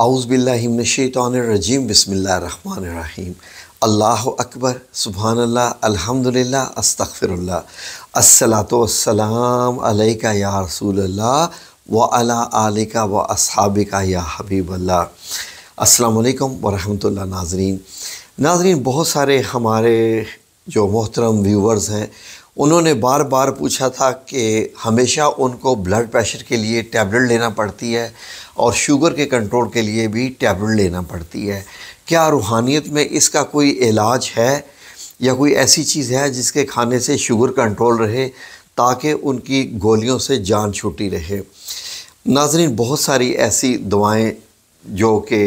आउज़बिल्लिमिनशैतरजीम बसमीम अल्लाह अकबर सुबहानल्ला अल्हम्दुलिल्लाह अस्तगफिरुल्लाह अस्सलातो वस्सलाम अलैका या रसूलल्लाह व अला आलिका व अबिका या हबीबल्ला अस्सलाम वालेकुम व नाजरीन नाजरीन बहुत सारे हमारे जो मोहतरम व्यूवर्स हैं उन्होंने बार बार पूछा था कि हमेशा उनको ब्लड प्रेशर के लिए टैबलेट लेना पड़ती है और शुगर के कंट्रोल के लिए भी टैबलेट लेना पड़ती है क्या रूहानियत में इसका कोई इलाज है या कोई ऐसी चीज़ है जिसके खाने से शुगर कंट्रोल रहे ताकि उनकी गोलियों से जान छूटी रहे नाजरीन बहुत सारी ऐसी दवाएं जो कि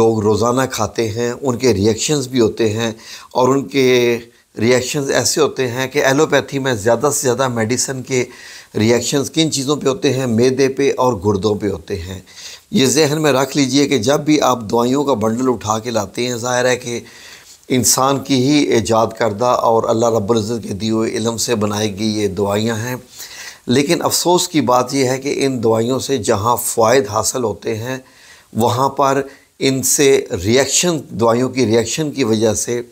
लोग रोज़ाना खाते हैं उनके रिएक्शंस भी होते हैं और उनके रिएक्शंस ऐसे होते हैं कि एलोपैथी में ज़्यादा से ज़्यादा मेडिसिन के रिएक्शंस किन चीज़ों पे होते हैं मैदे पे और गुर्दों पे होते हैं ये जहन में रख लीजिए कि जब भी आप दवाइयों का बंडल उठा के लाते हैं ज़ाहिर है कि इंसान की ही ईजाद करदा और अल्लाह रब्ज़त के दिए हुए इलम से बनाई गई ये दवाइयाँ हैं लेकिन अफसोस की बात यह है कि इन दवाइयों से जहाँ फ़ायद हासिल होते हैं वहाँ पर इनसे रिएक्शन दवाइयों की रिएक्शन की वजह से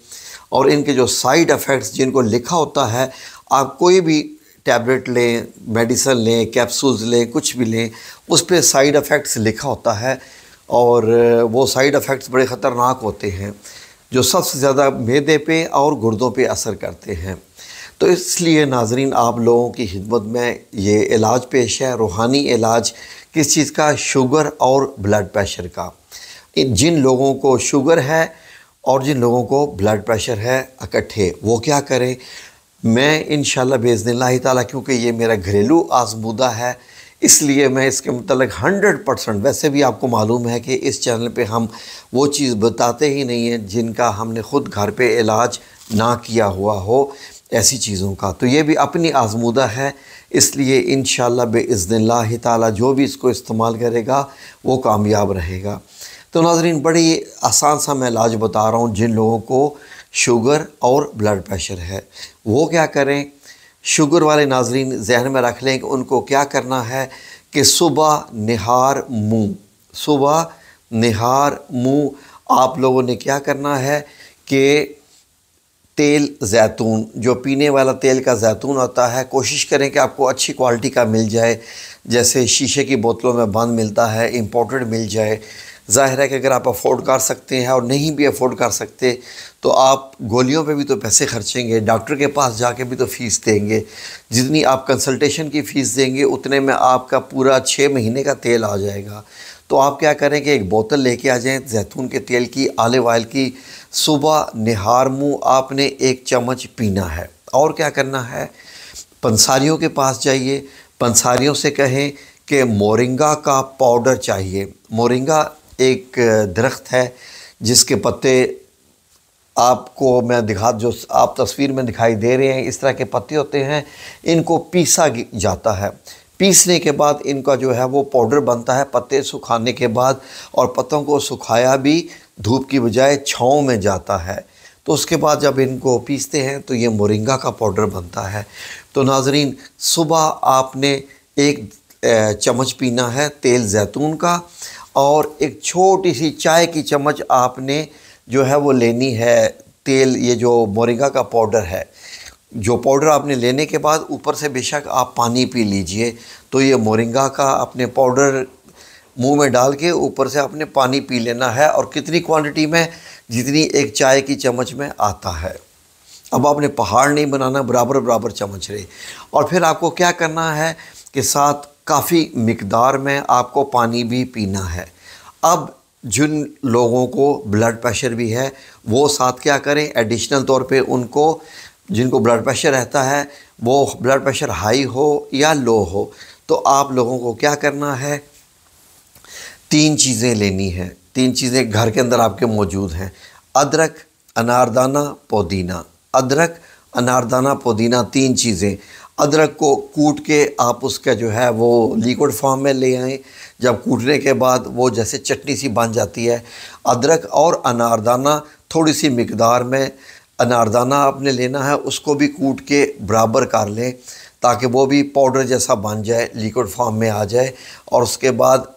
और इनके जो साइड इफ़ेक्ट्स जिनको लिखा होता है आप कोई भी टैबलेट लें मेडिसन लें कैप्सूल्स लें कुछ भी लें उस पर साइड इफ़ेक्ट्स लिखा होता है और वो साइड इफ़ेक्ट्स बड़े ख़तरनाक होते हैं जो सबसे ज़्यादा मैदे पे और गुर्दों पे असर करते हैं तो इसलिए नाजरीन आप लोगों की खिदमत में ये इलाज पेश है रूहानी इलाज किस चीज़ का शुगर और ब्लड प्रेशर का जिन लोगों को शुगर है और जिन लोगों को ब्लड प्रेशर है इकट्ठे वो क्या करें मैं इन बेज़न ला ताली क्योंकि ये मेरा घरेलू आजमूदा है इसलिए मैं इसके मतलब हंड्रेड परसेंट वैसे भी आपको मालूम है कि इस चैनल पे हम वो चीज़ बताते ही नहीं हैं जिनका हमने ख़ुद घर पे इलाज ना किया हुआ हो ऐसी चीज़ों का तो ये भी अपनी आजमूदा है इसलिए इन बेज़नला ताली जो भी इसको इस्तेमाल करेगा वो कामयाब रहेगा तो नाजरीन बड़ी आसान सा मैं इलाज बता रहा हूँ जिन लोगों को शुगर और ब्लड प्रेशर है वो क्या करें शुगर वाले नाजरीन जहन में रख लें कि उनको क्या करना है कि सुबह नहार मुंह सुबह नहार मुंह आप लोगों ने क्या करना है कि तेल जैतून जो पीने वाला तेल का जैतून होता है कोशिश करें कि आपको अच्छी क्वालिटी का मिल जाए जैसे शीशे की बोतलों में बंद मिलता है इम्पोर्टेड मिल जाए ज़ाहिर है कि अगर आप अफोर्ड कर सकते हैं और नहीं भी अफोर्ड कर सकते तो आप गोलियों पे भी तो पैसे खर्चेंगे डॉक्टर के पास जाके भी तो फ़ीस देंगे जितनी आप कंसल्टेशन की फ़ीस देंगे उतने में आपका पूरा छः महीने का तेल आ जाएगा तो आप क्या करें कि एक बोतल लेके आ जाएं जैतून के तेल की आलिव ऑयल की सुबह निहार मुँह आपने एक चम्मच पीना है और क्या करना है पंसारियों के पास जाइए पंसारियों से कहें कि मोरिंगा का पाउडर चाहिए मोरिंगा एक दरख्त है जिसके पत्ते आपको मैं दिखा जो आप तस्वीर में दिखाई दे रहे हैं इस तरह के पत्ते होते हैं इनको पीसा जाता है पीसने के बाद इनका जो है वो पाउडर बनता है पत्ते सुखाने के बाद और पत्तों को सुखाया भी धूप की बजाय छाँव में जाता है तो उसके बाद जब इनको पीसते हैं तो ये मोरिंगा का पाउडर बनता है तो नाजरीन सुबह आपने एक चम्मच पीना है तेल जैतून का और एक छोटी सी चाय की चम्मच आपने जो है वो लेनी है तेल ये जो मोरिंगा का पाउडर है जो पाउडर आपने लेने के बाद ऊपर से बेशक आप पानी पी लीजिए तो ये मोरिंगा का अपने पाउडर मुंह में डाल के ऊपर से आपने पानी पी लेना है और कितनी क्वांटिटी में जितनी एक चाय की चम्मच में आता है अब आपने पहाड़ नहीं बनाना बराबर बराबर चम्मच रहे और फिर आपको क्या करना है कि साथ काफ़ी मकदार में आपको पानी भी पीना है अब जिन लोगों को ब्लड प्रेशर भी है वो साथ क्या करें एडिशनल तौर पे उनको जिनको ब्लड प्रेशर रहता है वो ब्लड प्रेशर हाई हो या लो हो तो आप लोगों को क्या करना है तीन चीज़ें लेनी है तीन चीज़ें घर के अंदर आपके मौजूद हैं अदरक अनारदाना पुदीना अदरक अनारदाना पुदीना तीन चीज़ें अदरक को कूट के आप उसका जो है वो लिक्विड फॉर्म में ले आएँ जब कूटने के बाद वो जैसे चटनी सी बन जाती है अदरक और अनारदाना थोड़ी सी मकदार में अनारदाना आपने लेना है उसको भी कूट के बराबर कर लें ताकि वो भी पाउडर जैसा बन जाए लिक्विड फॉर्म में आ जाए और उसके बाद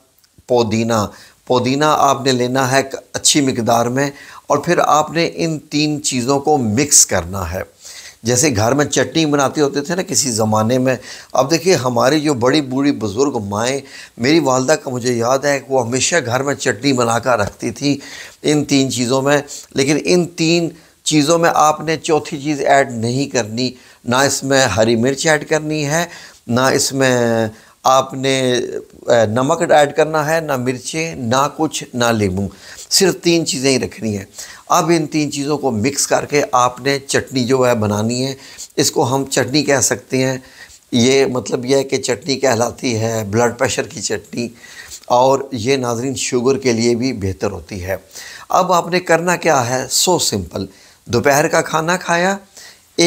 पुदीना पुदीना आपने लेना है अच्छी मकदार में और फिर आपने इन तीन चीज़ों को मिक्स करना है जैसे घर में चटनी बनाते होते थे ना किसी ज़माने में अब देखिए हमारी जो बड़ी बूढ़ी बुज़ुर्ग माएँ मेरी वालदा का मुझे याद है कि वो हमेशा घर में चटनी बना कर रखती थी इन तीन चीज़ों में लेकिन इन तीन चीज़ों में आपने चौथी चीज़ ऐड नहीं करनी ना इसमें हरी मिर्च ऐड करनी है ना इसमें आपने नमक ऐड करना है ना मिर्चें ना कुछ ना लेबू सिर्फ तीन चीज़ें ही रखनी है अब इन तीन चीज़ों को मिक्स करके आपने चटनी जो है बनानी है इसको हम चटनी कह सकते हैं ये मतलब यह है कि चटनी कहलाती है ब्लड प्रेशर की चटनी और ये नाजरीन शुगर के लिए भी बेहतर होती है अब आपने करना क्या है सो सिंपल दोपहर का खाना खाया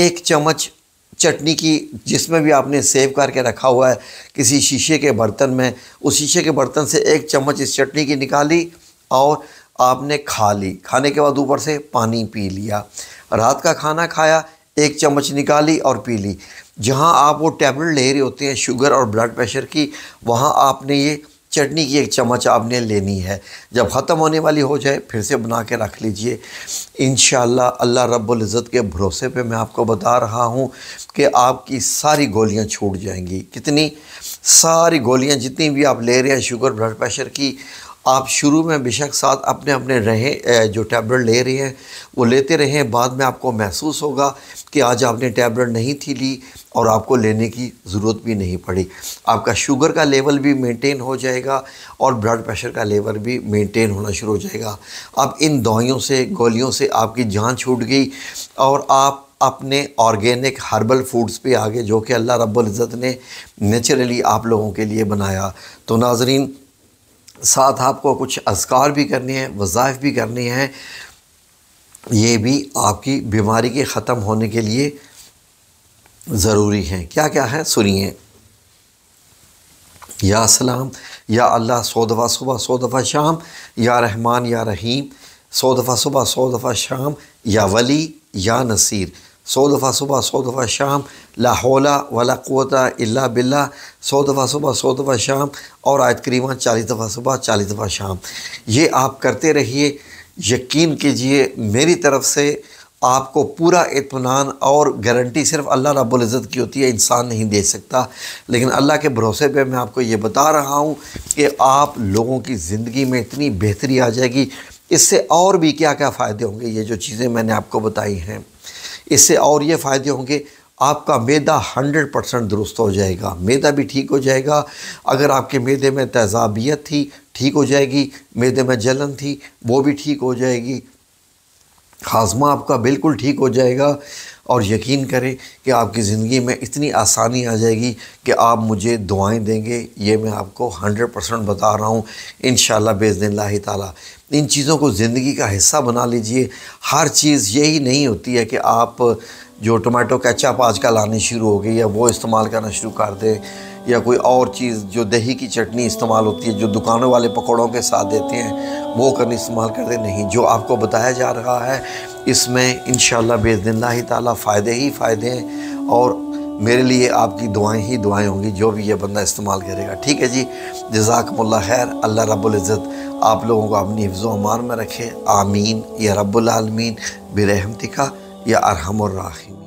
एक चम्मच चटनी की जिसमें भी आपने सेव करके रखा हुआ है किसी शीशे के बर्तन में उस शीशे के बर्तन से एक चम्मच इस चटनी की निकाली और आपने खा ली खाने के बाद ऊपर से पानी पी लिया रात का खाना खाया एक चम्मच निकाली और पी ली जहाँ आप वो टैबलेट ले रहे होते हैं शुगर और ब्लड प्रेशर की वहाँ आपने ये चटनी की एक चम्मच आपने लेनी है जब ख़त्म होने वाली हो जाए फिर से बना के रख लीजिए इन अल्लाह इज़्ज़त के भरोसे पे मैं आपको बता रहा हूँ कि आपकी सारी गोलियाँ छूट जाएंगी कितनी सारी गोलियाँ जितनी भी आप ले रहे हैं शुगर ब्लड प्रेशर की आप शुरू में बेशक साथ अपने अपने रहें जो टैबलेट ले रहे हैं वो लेते रहें बाद में आपको महसूस होगा कि आज आपने टैबलेट नहीं थी ली और आपको लेने की ज़रूरत भी नहीं पड़ी आपका शुगर का लेवल भी मेंटेन हो जाएगा और ब्लड प्रेशर का लेवल भी मेंटेन होना शुरू हो जाएगा अब इन दवाइयों से गोलियों से आपकी जान छूट गई और आप अपने ऑर्गेनिक हर्बल फूड्स पे आ गए जो कि अल्लाह रब्बुल इज़्ज़त ने नेचुरली आप लोगों के लिए बनाया तो नाजरीन साथ आपको कुछ अजकार भी करनी है वज़ाइफ भी करनी है ये भी आपकी बीमारी के ख़त्म होने के लिए ज़रूरी हैं क्या क्या है सुनिए या सलाम या अल्लाह सौ दफ़ा सुबह सौ दफ़ा शाम या रहमान या रहीम सौ दफ़ा सुबह सौ दफ़ा शाम या वली या नसीर सौ दफ़ा सुबह सौ दफ़ा शाम लाहौला वाला कोता अला बिल्ला सौ दफ़ा सुबह सौ दफ़ा शाम और आयत करीमा चालीस दफ़ा सुबह चालीस दफ़ा शाम ये आप करते रहिए यकीन कीजिए मेरी तरफ़ से आपको पूरा इतमान और गारंटी सिर्फ अल्लाह रबुल्ज़त की होती है इंसान नहीं दे सकता लेकिन अल्लाह के भरोसे पे मैं आपको ये बता रहा हूँ कि आप लोगों की ज़िंदगी में इतनी बेहतरी आ जाएगी इससे और भी क्या क्या फ़ायदे होंगे ये जो चीज़ें मैंने आपको बताई हैं इससे और ये फ़ायदे होंगे आपका मैदा हंड्रेड परसेंट दुरुस्त हो जाएगा मैदा भी ठीक हो जाएगा अगर आपके मैदे में तेजाबियत थी ठीक हो जाएगी मैदे में जलन थी वो भी ठीक हो जाएगी हाजमा आपका बिल्कुल ठीक हो जाएगा और यकीन करें कि आपकी ज़िंदगी में इतनी आसानी आ जाएगी कि आप मुझे दुआएं देंगे ये मैं आपको हंड्रेड परसेंट बता रहा हूँ इन बेज़न ला ताला इन चीज़ों को ज़िंदगी का हिस्सा बना लीजिए हर चीज़ यही नहीं होती है कि आप जो टोमेटो केचप आजकल आनी शुरू हो गई है वो इस्तेमाल करना शुरू कर दें या कोई और चीज़ जो दही की चटनी इस्तेमाल होती है जो दुकानों वाले पकौड़ों के साथ देते हैं वो करने इस्तेमाल करते नहीं जो आपको बताया जा रहा है इसमें इन ही ताला फ़ायदे ही फ़ायदे हैं और मेरे लिए आपकी दुआएं ही दुआएं होंगी जो भी ये बंदा इस्तेमाल करेगा ठीक है जी जजाकमल्ला खैर अल्लाह रब्ज़त आप लोगों को अपनी हिफ्ज़ अमान में रखे आमीन या रब्लमीन का يا أرحم الراحمين